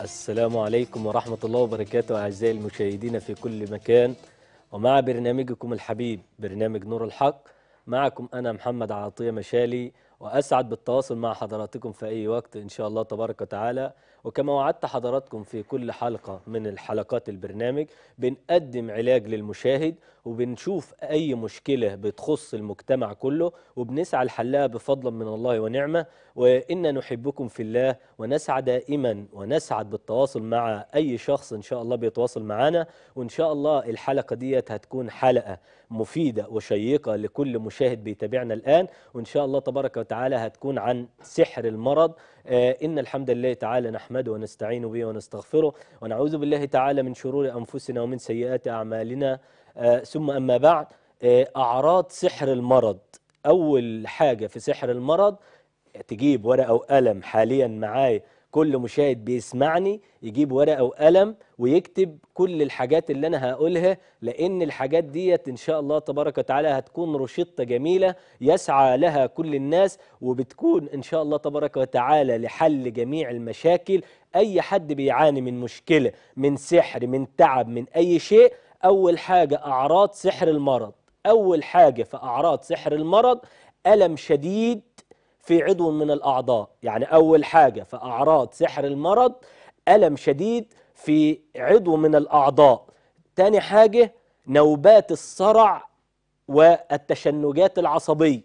السلام عليكم ورحمة الله وبركاته أعزائي المشاهدين في كل مكان ومع برنامجكم الحبيب برنامج نور الحق معكم أنا محمد عطية مشالي وأسعد بالتواصل مع حضراتكم في أي وقت إن شاء الله تبارك وتعالى وكما وعدت حضراتكم في كل حلقة من الحلقات البرنامج بنقدم علاج للمشاهد وبنشوف أي مشكلة بتخص المجتمع كله وبنسعى لحلها بفضل من الله ونعمة وإنا نحبكم في الله ونسعى دائما ونسعد بالتواصل مع أي شخص إن شاء الله بيتواصل معنا وإن شاء الله الحلقة ديت هتكون حلقة مفيدة وشيقة لكل مشاهد بيتابعنا الآن وإن شاء الله تبارك وتعالى هتكون عن سحر المرض آه، إن الحمد لله تعالى نحمده ونستعين به ونستغفره ونعوذ بالله تعالى من شرور أنفسنا ومن سيئات أعمالنا آه، ثم أما بعد آه، أعراض سحر المرض أول حاجة في سحر المرض تجيب ورقة وقلم حاليا معايا كل مشاهد بيسمعني يجيب ورقة وقلم ويكتب كل الحاجات اللي أنا هقولها لأن الحاجات ديت إن شاء الله تبارك وتعالى هتكون روشتة جميلة يسعى لها كل الناس وبتكون إن شاء الله تبارك وتعالى لحل جميع المشاكل أي حد بيعاني من مشكلة من سحر من تعب من أي شيء أول حاجة أعراض سحر المرض أول حاجة في أعراض سحر المرض ألم شديد في عضو من الأعضاء يعني أول حاجة فأعراض سحر المرض ألم شديد في عضو من الأعضاء تاني حاجة نوبات الصرع والتشنجات العصبية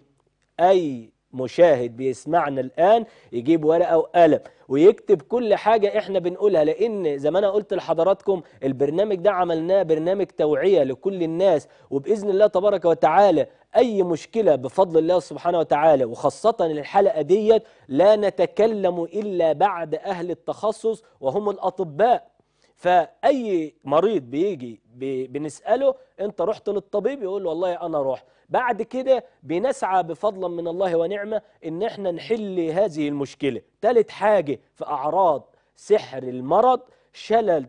أي مشاهد بيسمعنا الآن يجيب ورقة وقلم ويكتب كل حاجة احنا بنقولها لأن زي ما أنا قلت لحضراتكم البرنامج ده عملناه برنامج توعية لكل الناس وبإذن الله تبارك وتعالى أي مشكلة بفضل الله سبحانه وتعالى وخاصة الحلقة ديت لا نتكلم إلا بعد أهل التخصص وهم الأطباء فأي مريض بيجي بنسأله أنت رحت للطبيب يقول له والله أنا رحت بعد كده بنسعى بفضلا من الله ونعمة إن إحنا نحل هذه المشكلة ثالث حاجة في أعراض سحر المرض شلل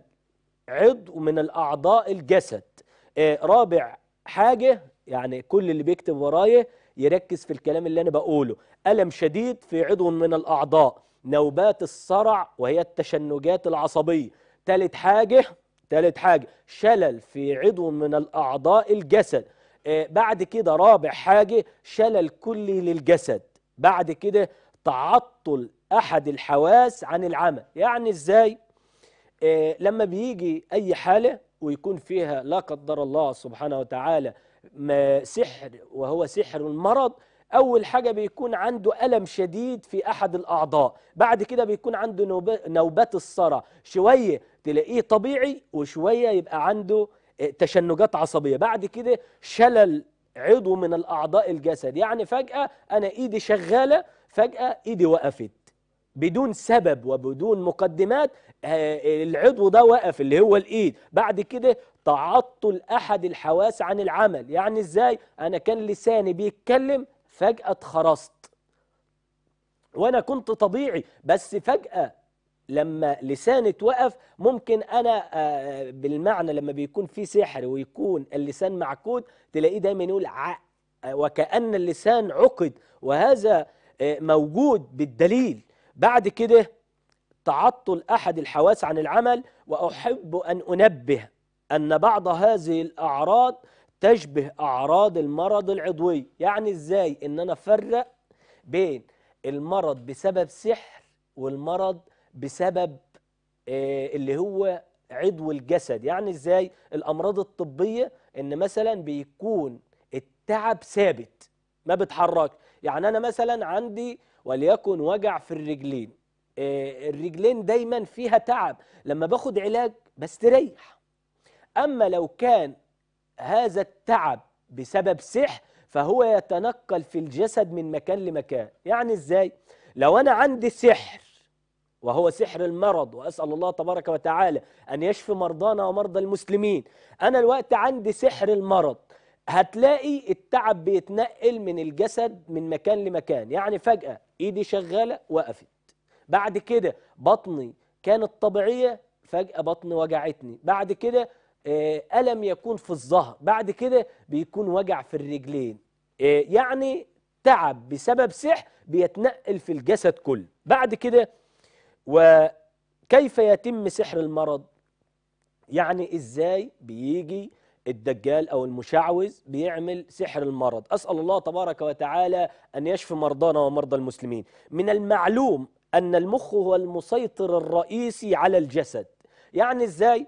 عضو من الأعضاء الجسد آه، رابع حاجة يعني كل اللي بيكتب ورايا يركز في الكلام اللي أنا بقوله ألم شديد في عضو من الأعضاء نوبات الصرع وهي التشنجات العصبية تالت حاجة تالت حاجة شلل في عضو من الأعضاء الجسد آه، بعد كده رابع حاجة شلل كلي للجسد بعد كده تعطل أحد الحواس عن العمل يعني إزاي آه، لما بيجي أي حالة ويكون فيها لا قدر الله سبحانه وتعالى سحر وهو سحر المرض أول حاجة بيكون عنده ألم شديد في أحد الأعضاء بعد كده بيكون عنده نوبات الصرع شوية تلاقيه طبيعي وشوية يبقى عنده آه، تشنجات عصبية بعد كده شلل عضو من الأعضاء الجسد يعني فجأة أنا إيدي شغالة فجأة إيدي وقفت بدون سبب وبدون مقدمات آه، آه، العضو ده وقف اللي هو الايد بعد كده تعطل أحد الحواس عن العمل يعني إزاي أنا كان لساني بيتكلم فجأة اتخرصت وأنا كنت طبيعي بس فجأة لما لساني اتوقف ممكن أنا آه، بالمعنى لما بيكون في سحر ويكون اللسان معكود تلاقيه دايما يقول ع وكأن اللسان عقد وهذا آه، موجود بالدليل بعد كده تعطل أحد الحواس عن العمل وأحب أن أنبه أن بعض هذه الأعراض تشبه أعراض المرض العضوي يعني إزاي إن أنا أفرق بين المرض بسبب سحر والمرض بسبب آه، اللي هو عضو الجسد يعني إزاي الأمراض الطبية إن مثلا بيكون التعب ثابت ما بتحرك يعني أنا مثلا عندي وليكن وجع في الرجلين آه، الرجلين دايما فيها تعب لما باخد علاج بستريح أما لو كان هذا التعب بسبب سحر فهو يتنقل في الجسد من مكان لمكان يعني إزاي؟ لو أنا عندي سحر وهو سحر المرض وأسأل الله تبارك وتعالى أن يشفي مرضانا ومرضى المسلمين أنا الوقت عندي سحر المرض هتلاقي التعب بيتنقل من الجسد من مكان لمكان يعني فجأة إيدي شغالة وقفت بعد كده بطني كانت طبيعية فجأة بطني وجعتني بعد كده آه، ألم يكون في الظهر بعد كده بيكون وجع في الرجلين آه، يعني تعب بسبب سحر بيتنقل في الجسد كله بعد كده وكيف يتم سحر المرض يعني ازاي بيجي الدجال او المشعوذ بيعمل سحر المرض اسال الله تبارك وتعالى ان يشفي مرضانا ومرضى المسلمين من المعلوم ان المخ هو المسيطر الرئيسي على الجسد يعني ازاي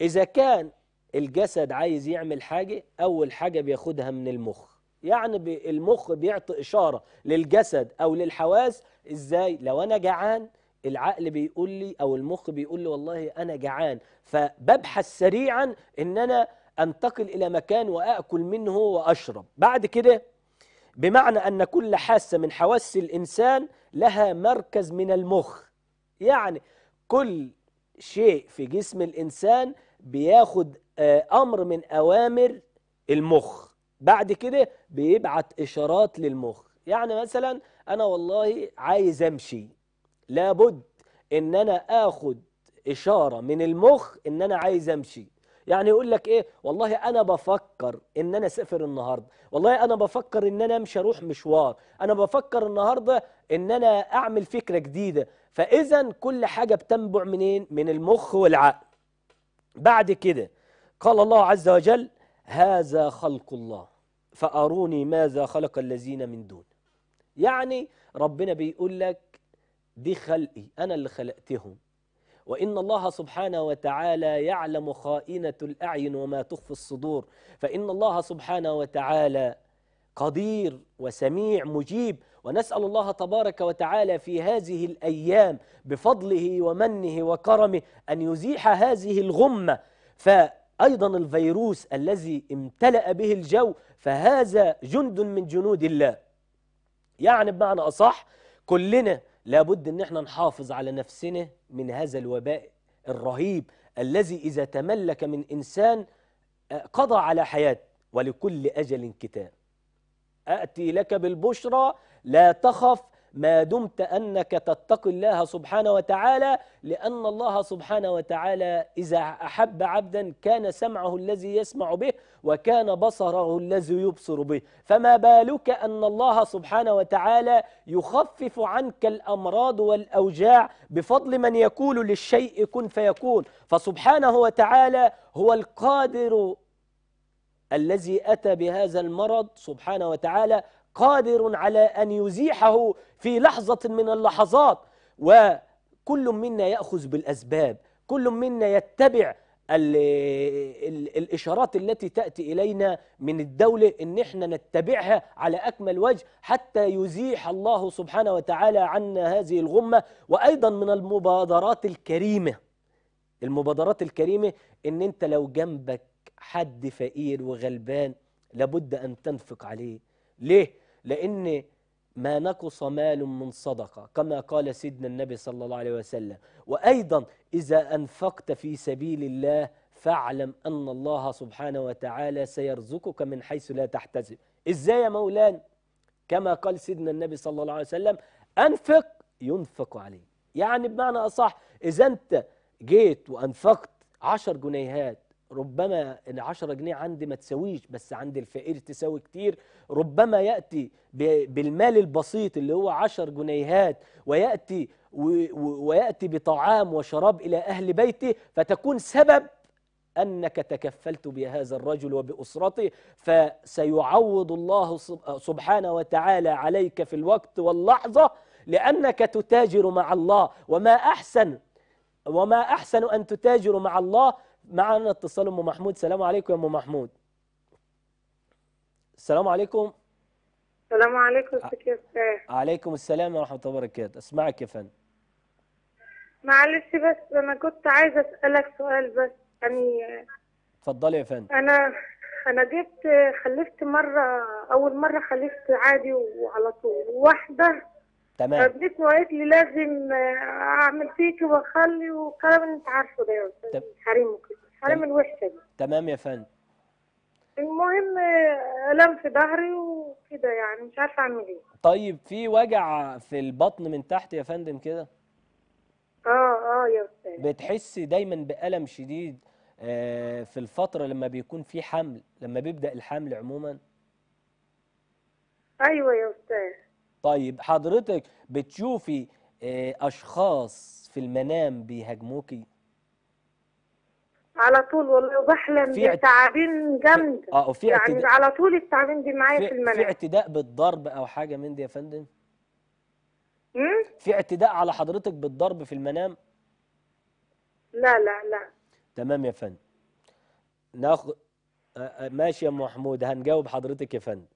اذا كان الجسد عايز يعمل حاجة أول حاجة بياخدها من المخ يعني المخ بيعطي إشارة للجسد أو للحواس إزاي لو أنا جعان العقل بيقول لي أو المخ بيقول لي والله أنا جعان فببحث سريعا إن أنا أنتقل إلى مكان وأكل منه وأشرب بعد كده بمعنى أن كل حاسة من حواس الإنسان لها مركز من المخ يعني كل شيء في جسم الإنسان بياخد آه، امر من اوامر المخ بعد كده بيبعت اشارات للمخ يعني مثلا انا والله عايز امشي لابد ان انا اخد اشاره من المخ ان انا عايز امشي يعني يقول لك ايه والله انا بفكر ان انا اسافر النهارده والله انا بفكر ان انا امشي اروح مشوار انا بفكر النهارده ان انا اعمل فكره جديده فاذا كل حاجه بتنبع منين من المخ والعقل بعد كده قال الله عز وجل هذا خلق الله فأروني ماذا خلق الذين من دون يعني ربنا بيقول لك دي خلقي أنا اللي خلقتهم وإن الله سبحانه وتعالى يعلم خائنة الأعين وما تخفي الصدور فإن الله سبحانه وتعالى قدير وسميع مجيب ونسأل الله تبارك وتعالى في هذه الأيام بفضله ومنه وكرمه أن يزيح هذه الغمة فأيضا الفيروس الذي امتلأ به الجو فهذا جند من جنود الله يعني بمعنى أصح كلنا لابد أن احنا نحافظ على نفسنا من هذا الوباء الرهيب الذي إذا تملك من إنسان آه، قضى على حياته ولكل أجل كتاب أأتي لك بالبشرى لا تخف ما دمت أنك تتقي الله سبحانه وتعالى لأن الله سبحانه وتعالى إذا أحب عبدا كان سمعه الذي يسمع به وكان بصره الذي يبصر به فما بالك أن الله سبحانه وتعالى يخفف عنك الأمراض والأوجاع بفضل من يقول للشيء كن فيكون فسبحانه وتعالى هو القادر الذي أتى بهذا المرض سبحانه وتعالى قادر على أن يزيحه في لحظة من اللحظات وكل منا يأخذ بالأسباب كل منا يتبع الـ الـ الإشارات التي تأتي إلينا من الدولة إن إحنا نتبعها على أكمل وجه حتى يزيح الله سبحانه وتعالى عنا هذه الغمة وأيضا من المبادرات الكريمة المبادرات الكريمة إن أنت لو جنبك حد فقير وغلبان لابد أن تنفق عليه ليه؟ لأن ما نقص مال من صدقة كما قال سيدنا النبي صلى الله عليه وسلم وأيضا إذا أنفقت في سبيل الله فاعلم أن الله سبحانه وتعالى سيرزقك من حيث لا تحتسب إزاي يا مولان كما قال سيدنا النبي صلى الله عليه وسلم أنفق ينفق عليه يعني بمعنى أصح إذا أنت جيت وأنفقت عشر جنيهات ربما ال 10 جنيه عندي ما تساويش بس عند الفقير تساوي كتير ربما ياتي بالمال البسيط اللي هو 10 جنيهات وياتي وياتي بطعام وشراب الى اهل بيته فتكون سبب انك تكفلت بهذا الرجل وباسرته فسيعوض الله سبحانه وتعالى عليك في الوقت واللحظه لانك تتاجر مع الله وما احسن وما احسن ان تتاجر مع الله معنا اتصال ام محمود السلام عليكم يا ام محمود السلام عليكم السلام عليكم كيف عليكم السلام ورحمه الله وبركاته اسمعك يا فندم معلش بس انا كنت عايزه اسالك سؤال بس يعني اتفضلي يا فندم انا انا جبت خلفت مره اول مره خلفت عادي وعلى طول واحده تمام ابنتي وقالت لي لازم اعمل فيكي واخلي والكلام اللي انت عارفه ده يا استاذ حريم وكده حريم الوحشه دي تمام يا فندم المهم الام في ظهري وكده يعني مش عارفه اعمل ايه طيب في وجع في البطن من تحت يا فندم كده اه اه يا استاذ بتحسي دايما بالم شديد آه في الفتره لما بيكون في حمل لما بيبدا الحمل عموما ايوه يا استاذ طيب حضرتك بتشوفي آه، اشخاص في المنام بيهاجموكي على طول والله وبحلم في بتعابين جامد اه وفي يعني اعتداء على طول التعابين دي معايا في, في المنام في اعتداء بالضرب او حاجه من دي يا فندم امم في اعتداء على حضرتك بالضرب في المنام لا لا لا تمام يا فندم ناخد آه، آه، ماشي يا ام محمود هنجاوب حضرتك يا فندم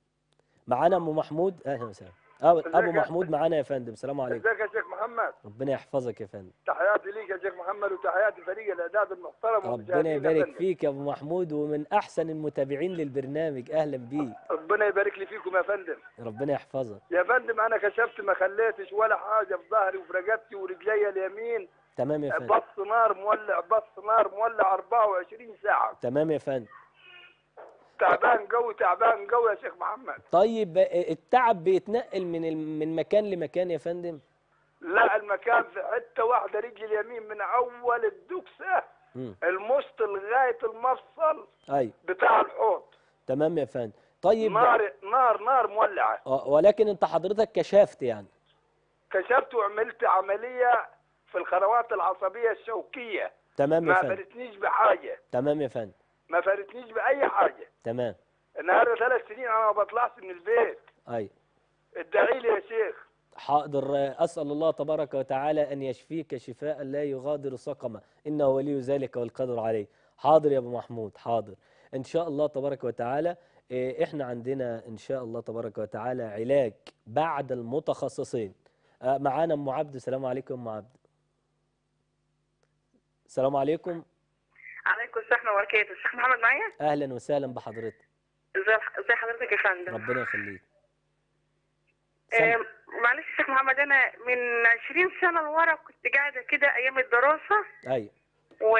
معانا ام محمود اهلا وسهلا ابو محمود معانا يا فندم السلام عليكم ازيك يا شيخ محمد ربنا يحفظك يا فندم تحياتي ليك يا شيخ محمد وتحياتي فريق الاعداد المحترم ربنا يبارك فيك يا ابو محمود ومن احسن المتابعين للبرنامج اهلا بيك ربنا يبارك لي فيكم يا فندم ربنا يحفظك يا فندم انا كشفت ما خليتش ولا حاجه في ظهري وفي رقبتي ورجلي اليمين تمام يا فندم بص نار مولع بص نار مولع 24 ساعه تمام يا فندم تعبان قوي تعبان قوي يا شيخ محمد طيب التعب بيتنقل من من مكان لمكان يا فندم لا المكان في حته واحده رجل اليمين من اول الدكسه المشط لغايه المفصل أي. أيوه. بتاع الحوض تمام يا فندم طيب نار نار نار مولعه اه ولكن انت حضرتك كشفت يعني كشفت وعملت عمليه في الخروات العصبيه الشوكيه تمام يا فندم ما فادتنيش بحاجه تمام يا فندم ما فارتنيش باي حاجه تمام النهارده ثلاث سنين انا ما بطلعش من البيت ايوه ادعي لي يا شيخ حاضر أسأل الله تبارك وتعالى أن يشفيك شفاء لا يغادر سقما إنه ولي ذلك والقدر عليه حاضر يا أبو محمود حاضر إن شاء الله تبارك وتعالى إيه، إحنا عندنا إن شاء الله تبارك وتعالى علاج بعد المتخصصين آه، معانا أم عبد السلام عليكم أم عبد السلام عليكم وبركاته الشيخ محمد معايا اهلا وسهلا بحضرتك ازي حضرتك يا فندم ربنا يخليك آه، معلش يا شيخ محمد انا من 20 سنه لورا كنت قاعده كده ايام الدراسه ايوه و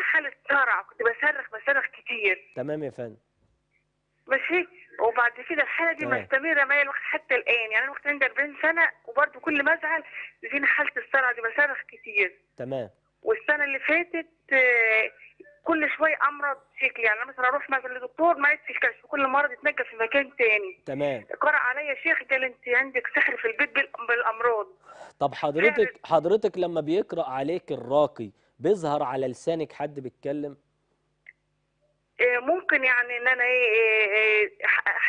حاله صرع كنت بصرخ بصرخ كتير تمام يا فندم ماشي وبعد كده الحاله دي آه. مستمره معايا الوقت حتى الان يعني انا وقت عندي 40 سنه وبرده كل ما ازعل زين حاله الصرع دي بصرخ كتير تمام والسنه اللي فاتت آه، كل شويه امرض شكل يعني مثلا اروح مثلا لدكتور ما يتكشف كل مرض يتنقل في مكان تاني تمام قرأ عليا شيخ قال انت عندك سحر في البيت بالامراض طب حضرتك حضرتك لما بيقرا عليك الراقي بيظهر على لسانك حد بيتكلم إيه، ممكن يعني ان انا إيه،, إيه،,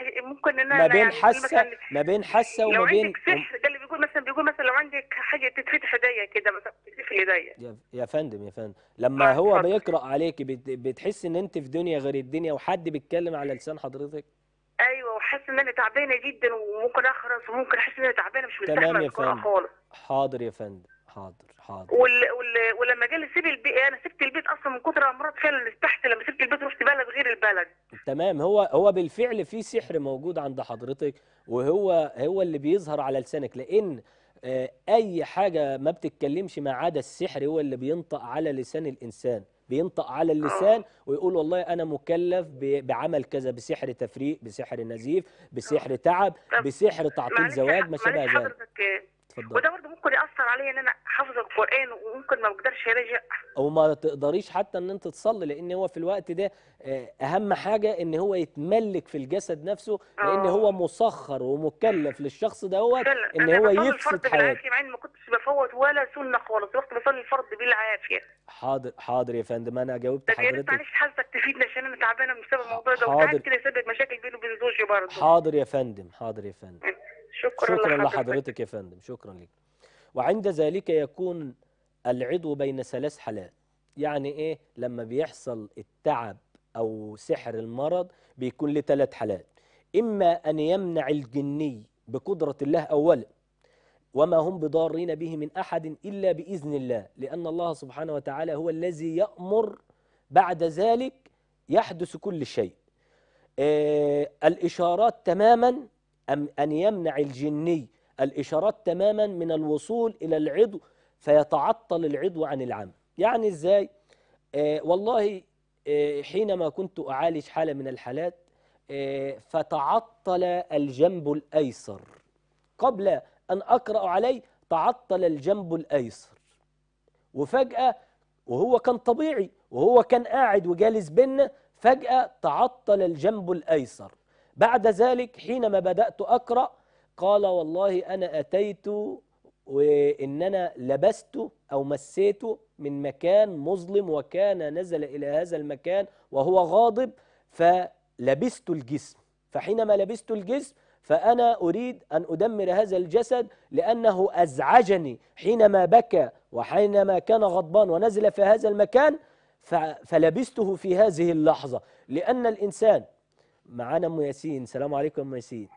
ايه ممكن ان انا ما بين يعني حاسه ما بين حاسه وما بين لو عندك سحر ده اللي بيقول مثلا بيقول مثلا لو عندك حاجه تتفتح ايديا كده مثلا تتفتح ايديا يا فندم يا فندم لما آه، هو بيقرا عليك بتحس ان انت في دنيا غير الدنيا وحد بيتكلم على لسان حضرتك ايوه وحاسه ان انا تعبانه جدا وممكن اخرس وممكن احس ان انا تعبانه مش مستحمل خالص تمام يا فندم حاضر يا فندم حاضر حاضر وال... وال... ولما جالي سيب البيت انا يعني سبت البيت اصلا من كتر امراض فعلا ارتحت لما سبت البيت رحت بلد غير البلد تمام هو هو بالفعل في سحر موجود عند حضرتك وهو هو اللي بيظهر على لسانك لان آه، اي حاجه ما بتتكلمش ما عدا السحر هو اللي بينطق على لسان الانسان بينطق على اللسان آه. ويقول والله انا مكلف بعمل كذا بسحر تفريق بسحر نزيف بسحر تعب بسحر تعطيل زواج ما شابه ذلك اتفضل وده برضه ممكن ياثر عليا ان انا حافظ القران وممكن ما بقدرش اراجع او ما تقدريش حتى ان انت تصلي لان هو في الوقت ده آه، اهم حاجه ان هو يتملك في الجسد نفسه لان آه. هو مسخر ومكلف للشخص دوت ان هو يفسد حياته مع اني ما كنتش بفوت ولا سنه خالص رحت بصلي الفرض بالعافيه حاضر حاضر يا فندم انا جاوبت يعني حضرتك طب معلش حضرتك تفيدني عشان انا تعبانه بسبب الموضوع ده وساعات كده يسبب مشاكل بيني وبين زوجي برضه حاضر يا فندم حاضر يا فندم شكرا, شكرا لحضرتك. لحضرتك يا فندم شكرا لك وعند ذلك يكون العضو بين ثلاث حالات يعني ايه لما بيحصل التعب او سحر المرض بيكون لثلاث حالات اما ان يمنع الجني بقدره الله اولا وما هم بضارين به من احد الا باذن الله لان الله سبحانه وتعالى هو الذي يامر بعد ذلك يحدث كل شيء آه الاشارات تماما أم أن يمنع الجني الإشارات تماما من الوصول إلى العضو فيتعطل العضو عن العمل يعني إزاي؟ آه والله آه حينما كنت أعالج حالة من الحالات آه فتعطل الجنب الأيسر قبل أن أقرأ عليه تعطل الجنب الأيسر وفجأة وهو كان طبيعي وهو كان قاعد وجالس بينا فجأة تعطل الجنب الأيسر بعد ذلك حينما بدأت أقرأ قال والله أنا أتيت وإن أنا لبست أو مسيت من مكان مظلم وكان نزل إلى هذا المكان وهو غاضب فلبست الجسم فحينما لبست الجسم فأنا أريد أن أدمر هذا الجسد لأنه أزعجني حينما بكى وحينما كان غضبان ونزل في هذا المكان فلبسته في هذه اللحظة لأن الإنسان معانا ام ياسين السلام عليكم ام ياسين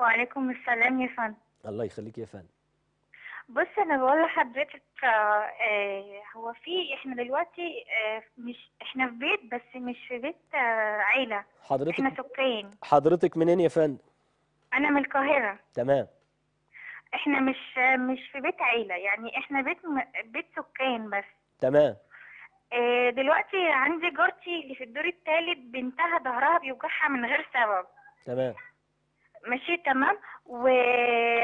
وعليكم السلام يا فندم الله يخليك يا فندم بص انا بقول لحضرتك آه،, آه هو في احنا دلوقتي آه مش احنا في بيت بس مش في بيت آه عيله حضرتك احنا سكان حضرتك منين يا فندم انا من القاهره تمام احنا مش مش في بيت عيله يعني احنا بيت م... بيت سكان بس تمام آه، دلوقتي عندي جارتي اللي في الدور الثالث بنتها ظهرها بيوجعها من غير سبب تمام ماشي تمام و...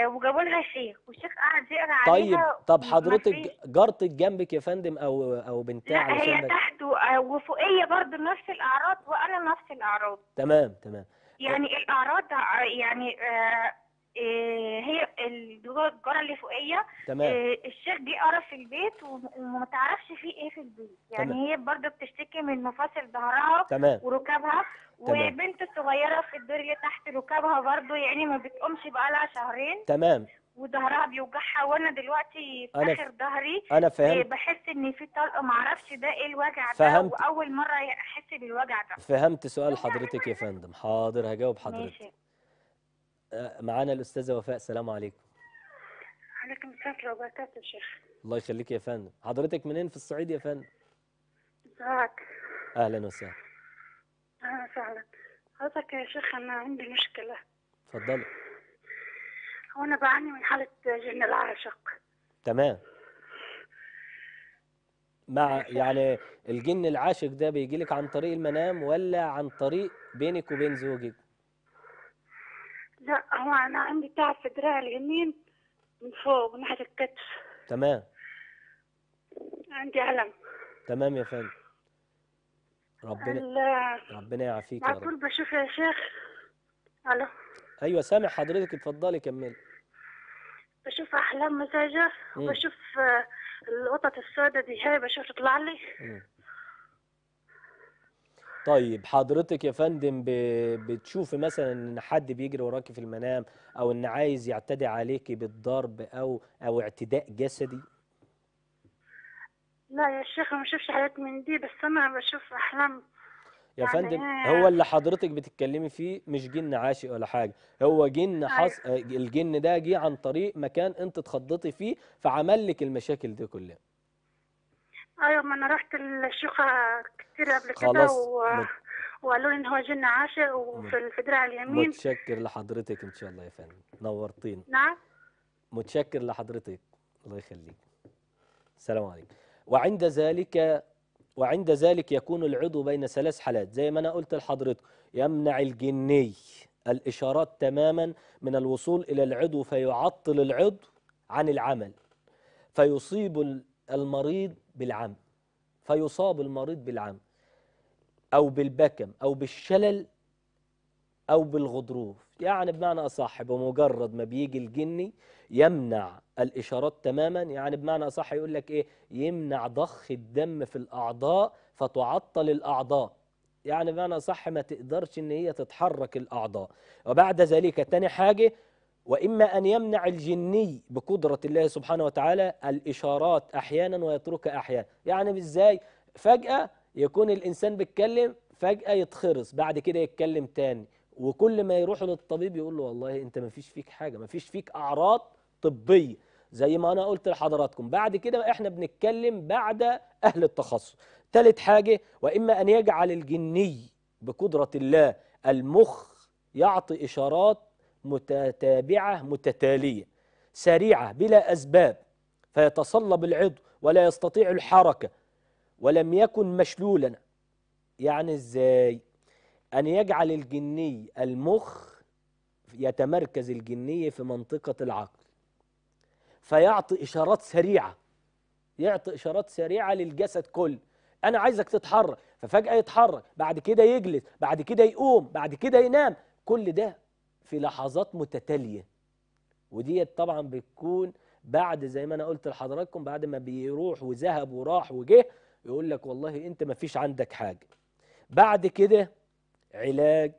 وجابوا لها شيخ والشيخ قعد يقرا طيب طب حضرتك جارتك جنبك يا فندم او او بنتها لا هي تحت وفوقيه برضه نفس الاعراض وانا نفس الاعراض تمام تمام يعني الاعراض يعني آه، آه، هي الجارة اللي فوقيه تمام آه، الشيخ جه قرا في البيت وما تعرفش فيه ايه في البيت يعني تمام. هي برضه بتشتكي من مفاصل ظهرها وركبها وبنت الصغيره في الدور اللي تحت ركبها برضه يعني ما بتقومش بقالها شهرين تمام وظهرها بيوجعها وانا دلوقتي في اخر ظهري انا فهمت آه، بحس ان في طلق ما اعرفش ده ايه الوجع ده واول مره احس بالوجع ده فهمت سؤال يعني حضرتك يا فندم حاضر هجاوب حضرتك ماشي. آه، معانا الأستاذة وفاء السلام عليكم عليكم السلام ورحمة الله وبركاته يا شيخ الله يخليك يا فندم حضرتك منين في الصعيد يا فندم زهرك أهلا وسهلا أهلا وسهلا حضرتك يا شيخ أنا عندي مشكلة اتفضلي هو أنا بعاني من حالة جن العاشق تمام مع يعني الجن العاشق ده بيجي لك عن طريق المنام ولا عن طريق بينك وبين زوجك لا هو انا عندي تعب في دراع اليمين من فوق من ناحيه الكتف تمام عندي الم تمام يا فندم ربنا الله. ربنا يعافيك يا رب على طول بشوف يا شيخ الو ايوه سامع حضرتك اتفضلي كملي بشوف احلام مزعجه وبشوف آه، القطط السوداء دي هاي بشوف تطلع لي طيب حضرتك يا فندم بتشوفي مثلا ان حد بيجري وراكي في المنام او ان عايز يعتدي عليكي بالضرب او او اعتداء جسدي لا يا شيخ ما بشوفش حاجات من دي بس انا بشوف احلام يا يعني فندم إيه؟ هو اللي حضرتك بتتكلمي فيه مش جن عاشق ولا حاجه هو جن أيوه. حص... الجن ده جه عن طريق مكان انت اتخضتي فيه فعمل لك المشاكل دي كلها ايوه ما انا رحت الشيخة كتير قبل كده و... وقالوا لي ان هو جن عاشق وفي الدراع اليمين متشكر لحضرتك ان شاء الله يا فندم نورتيني نعم متشكر لحضرتك الله يخليك السلام عليكم وعند ذلك وعند ذلك يكون العضو بين ثلاث حالات زي ما انا قلت لحضرتك يمنع الجني الاشارات تماما من الوصول الى العضو فيعطل العضو عن العمل فيصيب المريض بالعام فيصاب المريض بالعام أو بالبكم أو بالشلل أو بالغضروف يعني بمعنى أصح بمجرد ما بيجي الجني يمنع الإشارات تماما يعني بمعنى أصح يقول لك إيه يمنع ضخ الدم في الأعضاء فتعطل الأعضاء يعني بمعنى أصح ما تقدرش إن هي تتحرك الأعضاء وبعد ذلك تاني حاجة وإما أن يمنع الجني بقدرة الله سبحانه وتعالى الإشارات أحيانا ويتركها أحيانا يعني إزاي فجأة يكون الإنسان بيتكلم فجأة يتخرص بعد كده يتكلم تاني وكل ما يروح للطبيب يقول له والله أنت ما فيش فيك حاجة ما فيش فيك أعراض طبية زي ما أنا قلت لحضراتكم بعد كده إحنا بنتكلم بعد أهل التخصص تالت حاجة وإما أن يجعل الجني بقدرة الله المخ يعطي إشارات متتابعة متتالية سريعة بلا أسباب فيتصلب العضو ولا يستطيع الحركة ولم يكن مشلولا يعني ازاي أن يجعل الجني المخ يتمركز الجني في منطقة العقل فيعطي إشارات سريعة يعطي إشارات سريعة للجسد كله أنا عايزك تتحرك ففجأة يتحرك بعد كده يجلس بعد كده يقوم بعد كده ينام كل ده في لحظات متتالية ودي طبعا بتكون بعد زي ما انا قلت لحضراتكم بعد ما بيروح وذهب وراح وجه يقول لك والله انت ما فيش عندك حاجة بعد كده علاج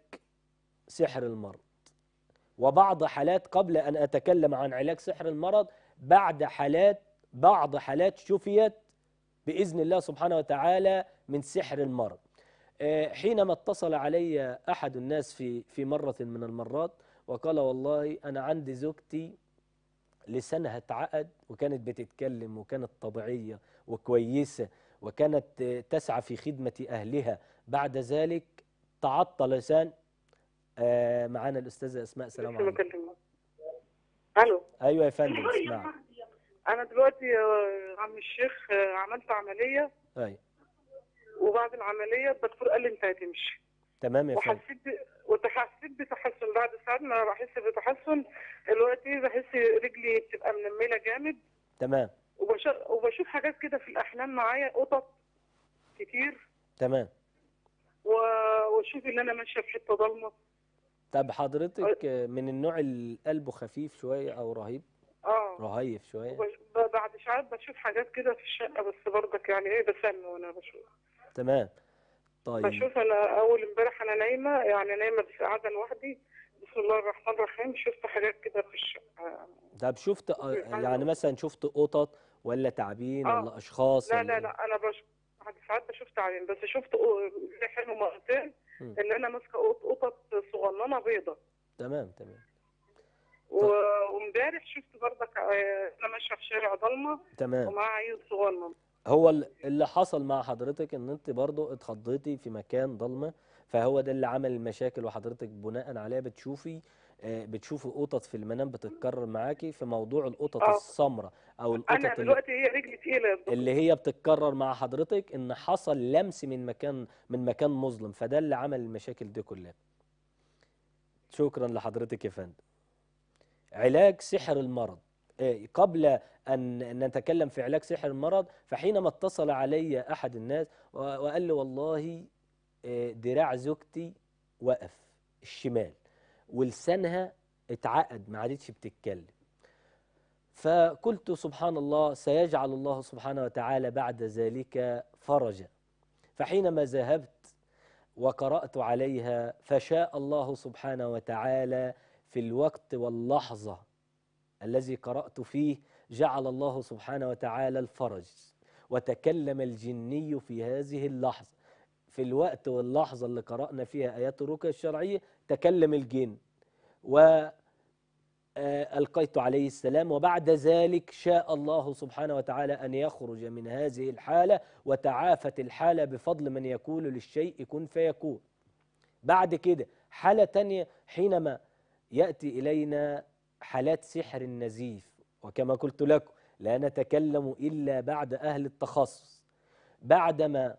سحر المرض وبعض حالات قبل أن أتكلم عن علاج سحر المرض بعد حالات بعض حالات شفيت بإذن الله سبحانه وتعالى من سحر المرض آه، حينما اتصل علي أحد الناس في في مرة من المرات وقال والله أنا عندي زوجتي لسانها اتعقد وكانت بتتكلم وكانت طبيعية وكويسة وكانت تسعى في خدمة أهلها بعد ذلك تعطل لسان آه، معانا الأستاذة أسماء سلام عليكم ألو أيوة يا فندم اسمع أنا دلوقتي آه، عم الشيخ عملت عملية أيوة وبعد العمليه الدكتور قال لي انت هتمشي تمام يا فندم وحسيت وتحسيت بتحسن بعد ساعات ما بحس بتحسن دلوقتي إيه، بحس رجلي بتبقى منمله جامد تمام وبشوف وبشوف حاجات كده في الاحلام معايا قطط كتير تمام و... واشوف ان انا ماشيه في حته ضلمه طب حضرتك من النوع اللي قلبه خفيف شويه او رهيب؟ اه رهيف شويه بعد ساعات بشوف حاجات كده في الشقه بس برضك يعني ايه بسمي وانا بشوف تمام طيب بشوف انا اول امبارح انا نايمه يعني نايمه بس قاعده لوحدي بسم الله الرحمن الرحيم شفت حاجات كده في الشقه طب شفت آه، يعني مثلا شفت قطط ولا تعابين آه. ولا اشخاص لا لا لا انا بشوف ساعات بشوف تعابين بس شفت حلم مرتين ان انا ماسكه قطط صغننه بيضه تمام تمام وامبارح شفت برضك آه، انا ماشيه في شارع ضلمه تمام ومعايا عيل صغنن هو اللي حصل مع حضرتك ان انت برضو اتخضيتي في مكان ضلمه فهو ده اللي عمل المشاكل وحضرتك بناء عليها بتشوفي آه، بتشوفي قطط في المنام بتتكرر معاكي في موضوع القطط آه. السمراء او القطط انا دلوقتي هي رجلي تقيله اللي هي بتتكرر مع حضرتك ان حصل لمس من مكان من مكان مظلم فده اللي عمل المشاكل دي كلها شكرا لحضرتك يا فندم علاج سحر المرض قبل أن نتكلم في علاج سحر المرض فحينما اتصل علي أحد الناس وقال لي والله آه، دراع زوجتي وقف الشمال ولسانها اتعقد ما عادتش بتتكلم فقلت سبحان الله سيجعل الله سبحانه وتعالى بعد ذلك فرجا فحينما ذهبت وقرأت عليها فشاء الله سبحانه وتعالى في الوقت واللحظة الذي قرأت فيه جعل الله سبحانه وتعالى الفرج وتكلم الجني في هذه اللحظة في الوقت واللحظة اللي قرأنا فيها آيات الرقية الشرعية تكلم الجن وألقيت آه، عليه السلام وبعد ذلك شاء الله سبحانه وتعالى أن يخرج من هذه الحالة وتعافت الحالة بفضل من يقول للشيء كن فيكون بعد كده حالة تانية حينما يأتي إلينا حالات سحر النزيف وكما قلت لكم لا نتكلم إلا بعد أهل التخصص بعدما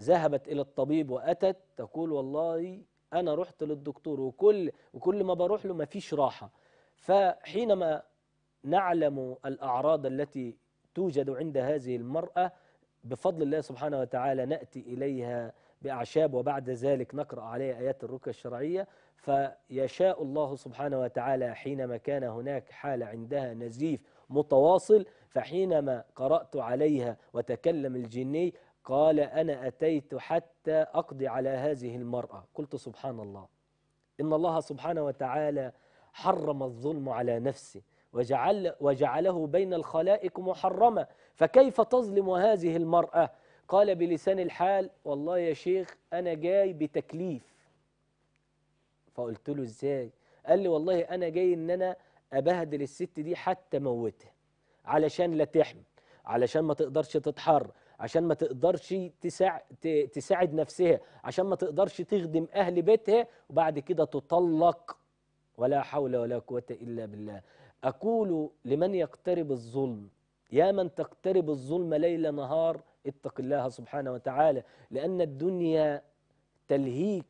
ذهبت إلى الطبيب وأتت تقول والله أنا رحت للدكتور وكل, وكل ما بروح له ما فيش راحة فحينما نعلم الأعراض التي توجد عند هذه المرأة بفضل الله سبحانه وتعالى نأتي إليها بأعشاب وبعد ذلك نقرأ عليه آيات الرقية الشرعية فيشاء الله سبحانه وتعالى حينما كان هناك حالة عندها نزيف متواصل فحينما قرأت عليها وتكلم الجني قال أنا أتيت حتى أقضي على هذه المرأة قلت سبحان الله إن الله سبحانه وتعالى حرم الظلم على نفسه وجعل وجعله بين الخلائق محرمة فكيف تظلم هذه المرأة قال بلسان الحال والله يا شيخ أنا جاي بتكليف فقلت له إزاي قال لي والله أنا جاي إن أنا أبهدل الست دي حتى موتها علشان لا تحمل علشان ما تقدرش تتحر عشان ما تقدرش تساع... تساعد نفسها عشان ما تقدرش تخدم أهل بيتها وبعد كده تطلق ولا حول ولا قوة إلا بالله أقول لمن يقترب الظلم يا من تقترب الظلم ليل نهار اتق الله سبحانه وتعالى لأن الدنيا تلهيك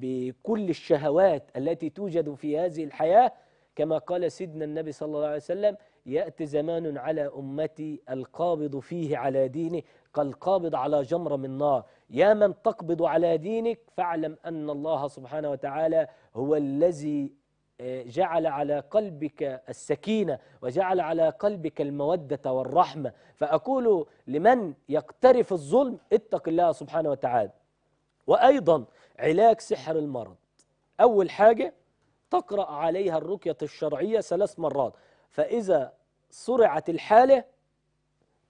بكل الشهوات التي توجد في هذه الحياة كما قال سيدنا النبي صلى الله عليه وسلم يأتي زمان على أمتي القابض فيه على دينه كالقابض على جمرة من نار يا من تقبض على دينك فاعلم أن الله سبحانه وتعالى هو الذي جعل على قلبك السكينة وجعل على قلبك المودة والرحمة فأقول لمن يقترف الظلم اتق الله سبحانه وتعالى وأيضا علاج سحر المرض أول حاجة تقرأ عليها الرقية الشرعية ثلاث مرات فإذا سرعت الحالة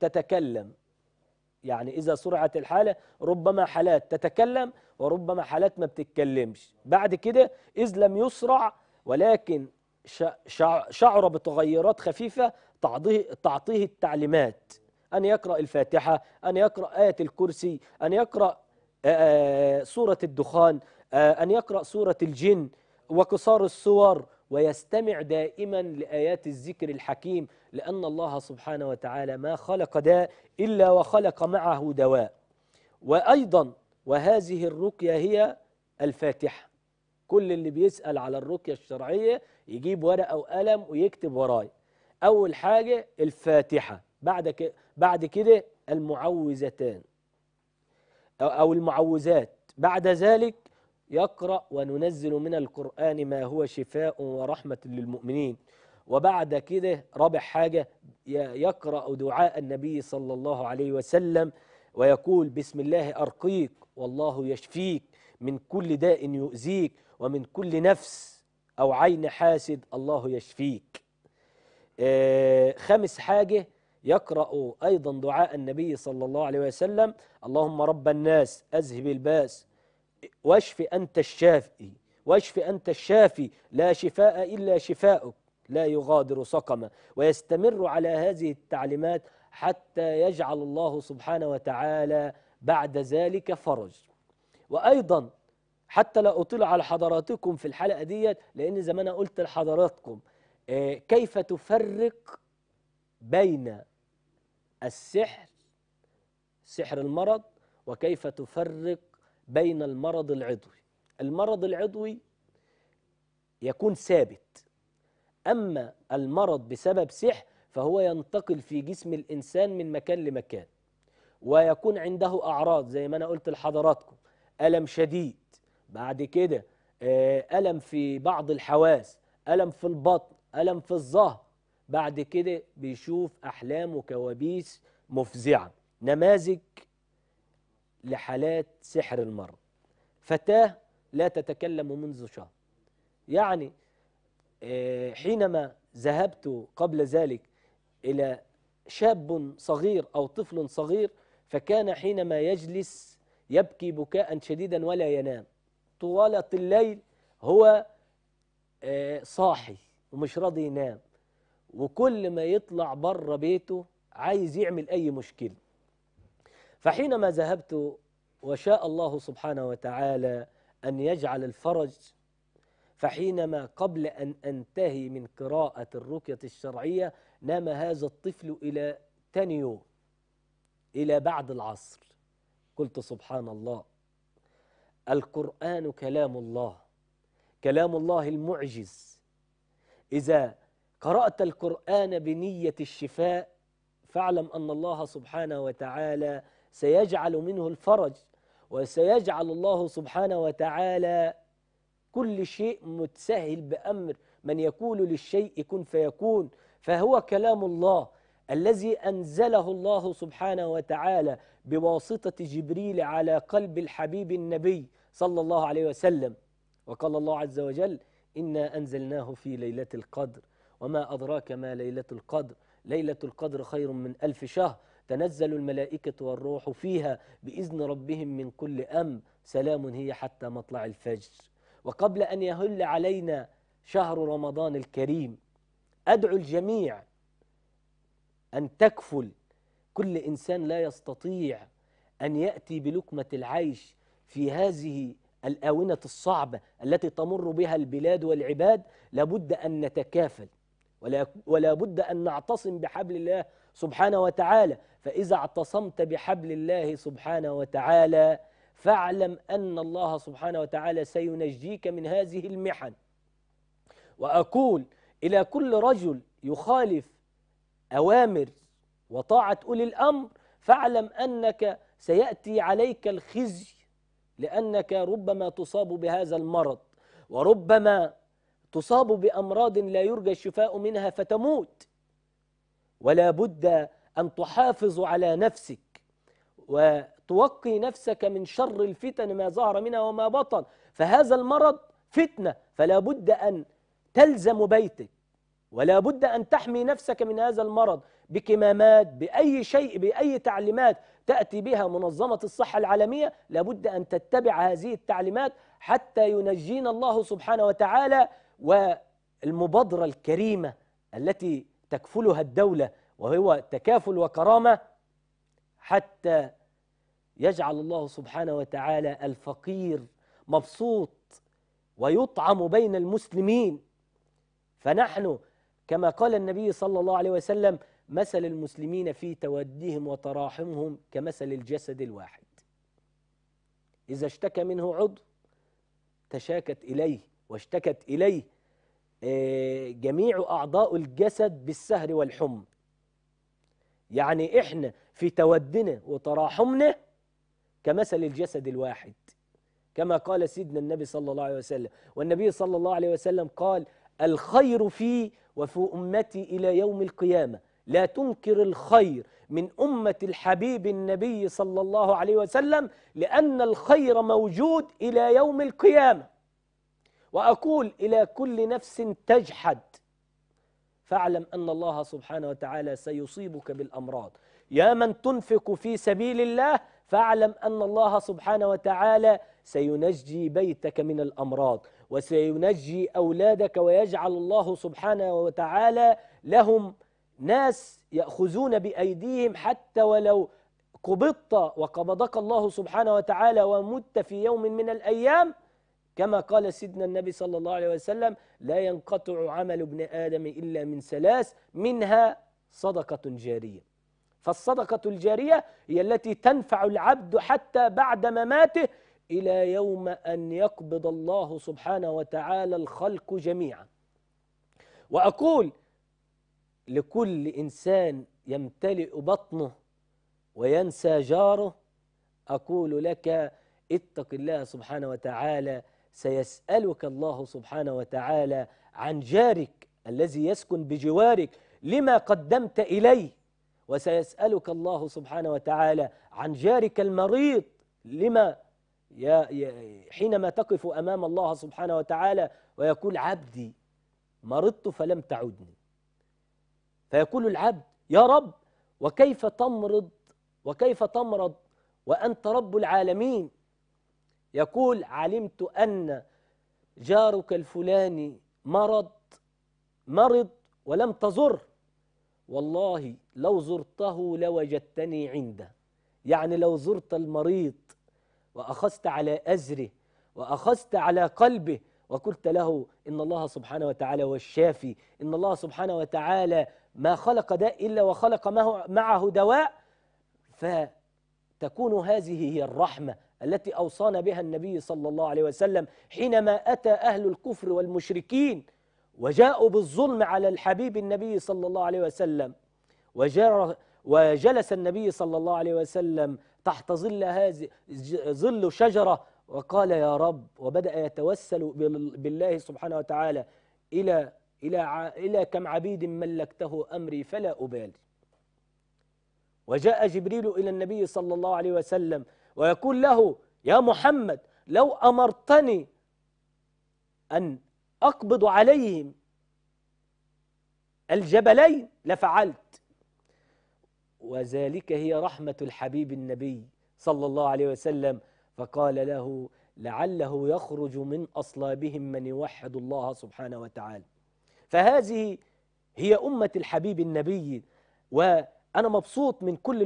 تتكلم يعني إذا سرعت الحالة ربما حالات تتكلم وربما حالات ما بتتكلمش بعد كده إذ لم يسرع ولكن شعر بتغيرات خفيفة تعطيه التعليمات أن يقرأ الفاتحة أن يقرأ آية الكرسي أن يقرأ سورة الدخان أن يقرأ سورة الجن وقصار السور ويستمع دائما لآيات الذكر الحكيم لأن الله سبحانه وتعالى ما خلق داء إلا وخلق معه دواء وأيضا وهذه الرقية هي الفاتحة كل اللي بيسأل على الرقية الشرعية يجيب ورقة وقلم ويكتب وراي أول حاجة الفاتحة بعد كده بعد كده المعوذتان أو المعوذات بعد ذلك يقرأ وننزل من القرآن ما هو شفاء ورحمة للمؤمنين وبعد كده رابع حاجة يقرأ دعاء النبي صلى الله عليه وسلم ويقول بسم الله أرقيك والله يشفيك من كل داء يؤذيك ومن كل نفس أو عين حاسد الله يشفيك آه، خامس حاجة يقرأ أيضا دعاء النبي صلى الله عليه وسلم اللهم رب الناس أذهب الباس واشف أنت الشافي واشف أنت الشافي لا شفاء إلا شفاؤك لا يغادر سقما ويستمر على هذه التعليمات حتى يجعل الله سبحانه وتعالى بعد ذلك فرج وأيضا حتى لا أطيل على حضراتكم في الحلقة ديت لأن زي ما أنا قلت لحضراتكم آه، كيف تفرق بين السحر سحر المرض وكيف تفرق بين المرض العضوي المرض العضوي يكون ثابت أما المرض بسبب سحر فهو ينتقل في جسم الإنسان من مكان لمكان ويكون عنده أعراض زي ما أنا قلت لحضراتكم ألم شديد بعد كده آه، ألم في بعض الحواس ألم في البطن ألم في الظهر بعد كده بيشوف أحلام وكوابيس مفزعة نماذج لحالات سحر المرض فتاة لا تتكلم منذ شهر يعني آه، حينما ذهبت قبل ذلك إلى شاب صغير أو طفل صغير فكان حينما يجلس يبكي بكاء شديدا ولا ينام طوال الليل هو آه، صاحي ومش راضي ينام وكل ما يطلع بره بيته عايز يعمل أي مشكلة فحينما ذهبت وشاء الله سبحانه وتعالى أن يجعل الفرج فحينما قبل أن أنتهي من قراءة الرقية الشرعية نام هذا الطفل إلى تاني يوم إلى بعد العصر قلت سبحان الله القرآن كلام الله كلام الله المعجز إذا قرأت القرآن بنية الشفاء فاعلم أن الله سبحانه وتعالى سيجعل منه الفرج وسيجعل الله سبحانه وتعالى كل شيء متسهل بأمر من يقول للشيء كن فيكون فهو كلام الله الذي أنزله الله سبحانه وتعالى بواسطة جبريل على قلب الحبيب النبي صلى الله عليه وسلم وقال الله عز وجل إنا أنزلناه في ليلة القدر وما أدراك ما ليلة القدر ليلة القدر خير من ألف شهر تنزل الملائكة والروح فيها بإذن ربهم من كل أمر سلام هي حتى مطلع الفجر وقبل أن يهل علينا شهر رمضان الكريم أدعو الجميع أن تكفل كل إنسان لا يستطيع أن يأتي بلقمة العيش في هذه الآونة الصعبة التي تمر بها البلاد والعباد لابد أن نتكافل ولا, ولا بد أن نعتصم بحبل الله سبحانه وتعالى فإذا اعتصمت بحبل الله سبحانه وتعالى فاعلم أن الله سبحانه وتعالى سينجيك من هذه المحن وأقول إلى كل رجل يخالف أوامر وطاعة أولي الأمر فاعلم أنك سيأتي عليك الخزي لأنك ربما تصاب بهذا المرض وربما تصاب بأمراض لا يرجى الشفاء منها فتموت ولا بد أن تحافظ على نفسك وتوقي نفسك من شر الفتن ما ظهر منها وما بطن فهذا المرض فتنة فلا بد أن تلزم بيتك ولا بد أن تحمي نفسك من هذا المرض بكمامات بأي شيء بأي تعليمات تأتي بها منظمة الصحة العالمية لابد أن تتبع هذه التعليمات حتى ينجينا الله سبحانه وتعالى والمبادرة الكريمة التي تكفلها الدولة وهو تكافل وكرامة حتى يجعل الله سبحانه وتعالى الفقير مبسوط ويطعم بين المسلمين فنحن كما قال النبي صلى الله عليه وسلم مثل المسلمين في تودهم وتراحمهم كمثل الجسد الواحد إذا اشتكى منه عضو تشاكت إليه واشتكت إليه آه، جميع أعضاء الجسد بالسهر والحم يعني إحنا في تودنا وتراحمنا كمثل الجسد الواحد كما قال سيدنا النبي صلى الله عليه وسلم والنبي صلى الله عليه وسلم قال الخير في وفي أمتي إلى يوم القيامة لا تنكر الخير من أمة الحبيب النبي صلى الله عليه وسلم لأن الخير موجود إلى يوم القيامة وأقول إلى كل نفس تجحد فاعلم أن الله سبحانه وتعالى سيصيبك بالأمراض يا من تنفق في سبيل الله فاعلم أن الله سبحانه وتعالى سينجي بيتك من الأمراض وسينجي أولادك ويجعل الله سبحانه وتعالى لهم ناس يأخذون بأيديهم حتى ولو قبضت وقبضك الله سبحانه وتعالى ومت في يوم من الأيام كما قال سيدنا النبي صلى الله عليه وسلم لا ينقطع عمل ابن آدم إلا من ثلاث منها صدقة جارية فالصدقة الجارية هي التي تنفع العبد حتى بعد مماته ما إلى يوم أن يقبض الله سبحانه وتعالى الخلق جميعا وأقول لكل إنسان يمتلئ بطنه وينسى جاره أقول لك اتق الله سبحانه وتعالى سيسألك الله سبحانه وتعالى عن جارك الذي يسكن بجوارك لما قدمت إليه وسيسألك الله سبحانه وتعالى عن جارك المريض لما حينما تقف أمام الله سبحانه وتعالى ويقول عبدي مرضت فلم تعدني فيقول العبد يا رب وكيف تمرض وكيف تمرض وأنت رب العالمين يقول علمت أن جارك الفلاني مرض مرض ولم تزر والله لو زرته لوجدتني عنده يعني لو زرت المريض وأخذت على أزره وأخذت على قلبه وقلت له إن الله سبحانه وتعالى هو الشافي إن الله سبحانه وتعالى ما خلق داء إلا وخلق معه دواء فتكون هذه هي الرحمة التي أوصانا بها النبي صلى الله عليه وسلم حينما أتى أهل الكفر والمشركين وجاءوا بالظلم على الحبيب النبي صلى الله عليه وسلم وجلس النبي صلى الله عليه وسلم تحت ظل هذه ظل شجرة وقال يا رب وبدأ يتوسل بالله سبحانه وتعالى إلى إلى إلى كم عبيد ملكته أمري فلا أبالي وجاء جبريل إلى النبي صلى الله عليه وسلم ويقول له يا محمد لو أمرتني أن أقبض عليهم الجبلين لفعلت وذلك هي رحمة الحبيب النبي صلى الله عليه وسلم فقال له لعله يخرج من أصلابهم من يوحد الله سبحانه وتعالى فهذه هي أمة الحبيب النبي وأنا مبسوط من كل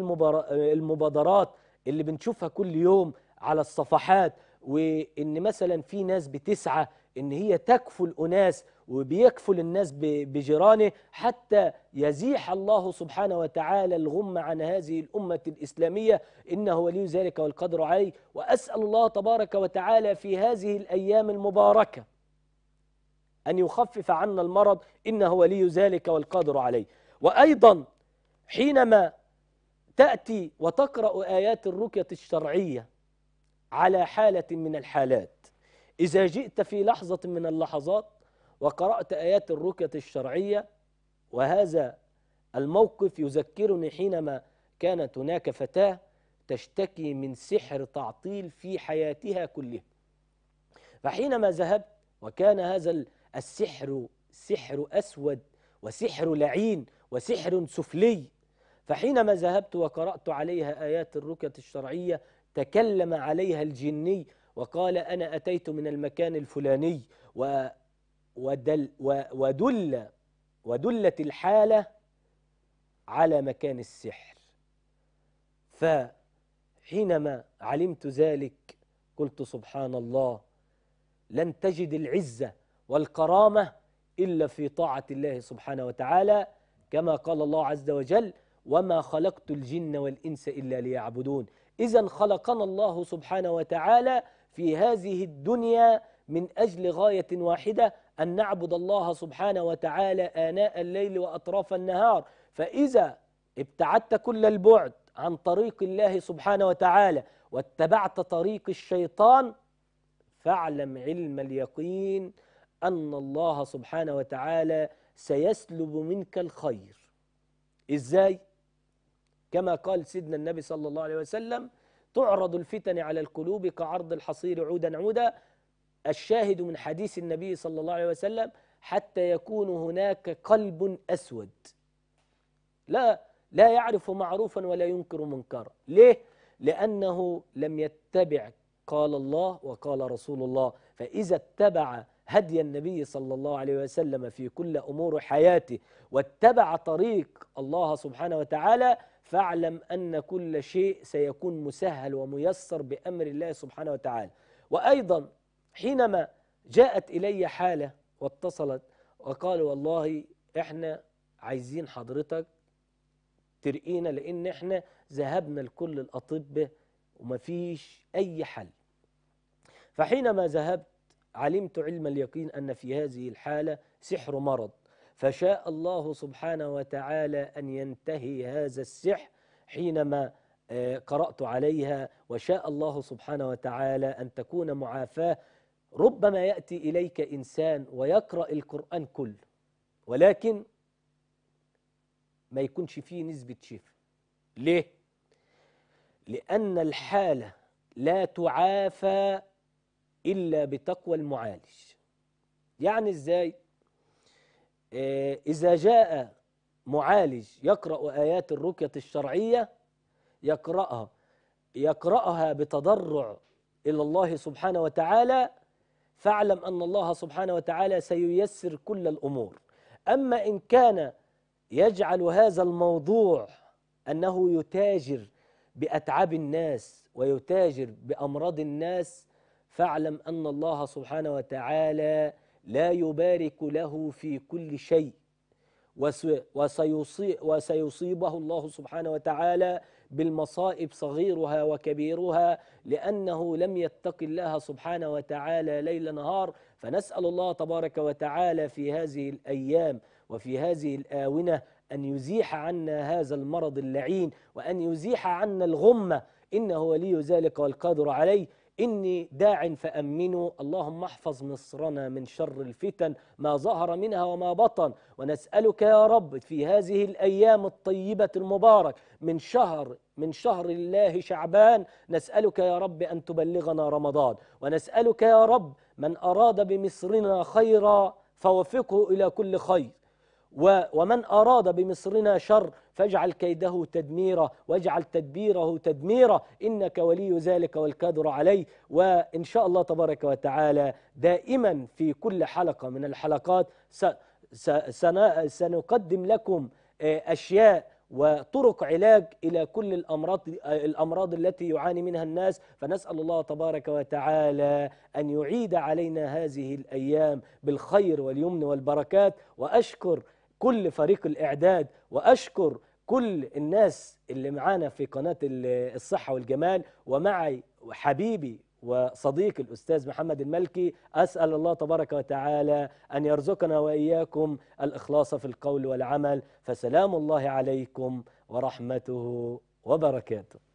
المبادرات اللي بنشوفها كل يوم على الصفحات وإن مثلا في ناس بتسعى إن هي تكفل أناس وبيكفل الناس بجيرانه حتى يزيح الله سبحانه وتعالى الغم عن هذه الأمة الإسلامية إنه ولي ذلك والقدر عليه وأسأل الله تبارك وتعالى في هذه الأيام المباركة أن يخفف عنا المرض إنه ولي ذلك والقدر عليه وأيضا حينما تأتي وتقرأ آيات الرقية الشرعية على حالة من الحالات إذا جئت في لحظة من اللحظات وقرأت آيات الرقية الشرعية وهذا الموقف يذكرني حينما كانت هناك فتاة تشتكي من سحر تعطيل في حياتها كلها فحينما ذهبت وكان هذا السحر سحر أسود وسحر لعين وسحر سفلي فحينما ذهبت وقرأت عليها آيات الرقية الشرعية تكلم عليها الجني وقال أنا أتيت من المكان الفلاني ودل ودل ودلت الحالة على مكان السحر فحينما علمت ذلك قلت سبحان الله لن تجد العزة والكرامة إلا في طاعة الله سبحانه وتعالى كما قال الله عز وجل وما خلقت الجن والإنس إلا ليعبدون إذا خلقنا الله سبحانه وتعالى في هذه الدنيا من أجل غاية واحدة أن نعبد الله سبحانه وتعالى آناء الليل وأطراف النهار فإذا ابتعدت كل البعد عن طريق الله سبحانه وتعالى واتبعت طريق الشيطان فاعلم علم اليقين أن الله سبحانه وتعالى سيسلب منك الخير إزاي؟ كما قال سيدنا النبي صلى الله عليه وسلم تعرض الفتن على القلوب كعرض الحصير عودا عودا الشاهد من حديث النبي صلى الله عليه وسلم حتى يكون هناك قلب أسود لا لا يعرف معروفا ولا ينكر منكرا ليه؟ لأنه لم يتبع قال الله وقال رسول الله فإذا اتبع هدي النبي صلى الله عليه وسلم في كل أمور حياته واتبع طريق الله سبحانه وتعالى فاعلم أن كل شيء سيكون مسهل وميسر بأمر الله سبحانه وتعالى وأيضا حينما جاءت إلي حالة واتصلت وقال والله إحنا عايزين حضرتك ترقينا لأن إحنا ذهبنا لكل الأطباء ومفيش أي حل فحينما ذهبت علمت علم اليقين أن في هذه الحالة سحر مرض فشاء الله سبحانه وتعالى أن ينتهي هذا السحر حينما آه، قرأت عليها وشاء الله سبحانه وتعالى أن تكون معافاة ربما يأتي إليك إنسان ويقرأ القرآن كله ولكن ما يكونش فيه نسبة شفاء ليه؟ لأن الحالة لا تعافى إلا بتقوى المعالج يعني إزاي؟ إيه، إذا جاء معالج يقرأ آيات الرقية الشرعية يقرأها يقرأها بتضرع إلى الله سبحانه وتعالى فاعلم أن الله سبحانه وتعالى سييسر كل الأمور أما إن كان يجعل هذا الموضوع أنه يتاجر بأتعاب الناس ويتاجر بأمراض الناس فاعلم أن الله سبحانه وتعالى لا يبارك له في كل شيء وسيصيبه الله سبحانه وتعالى بالمصائب صغيرها وكبيرها لأنه لم يتق الله سبحانه وتعالى ليل نهار فنسأل الله تبارك وتعالى في هذه الأيام وفي هذه الآونة أن يزيح عنا هذا المرض اللعين وأن يزيح عنا الغمة إنه ولي ذلك والقادر عليه إني داع فأمنوا اللهم احفظ مصرنا من شر الفتن ما ظهر منها وما بطن ونسألك يا رب في هذه الأيام الطيبة المبارك من شهر من شهر الله شعبان نسألك يا رب أن تبلغنا رمضان ونسألك يا رب من أراد بمصرنا خيرا فوفقه إلى كل خير ومن أراد بمصرنا شر فاجعل كيده تدميرا واجعل تدبيره تدميرا إنك ولي ذلك والكادر عليه وإن شاء الله تبارك وتعالى دائما في كل حلقة من الحلقات سنقدم لكم آه، أشياء وطرق علاج إلى كل الأمراض, آه، الأمراض التي يعاني منها الناس فنسأل الله تبارك وتعالى أن يعيد علينا هذه الأيام بالخير واليمن والبركات وأشكر كل فريق الإعداد وأشكر كل الناس اللي معانا في قناة الصحة والجمال ومعي حبيبي وصديقي الأستاذ محمد الملكي أسأل الله تبارك وتعالى أن يرزقنا وإياكم الإخلاص في القول والعمل فسلام الله عليكم ورحمته وبركاته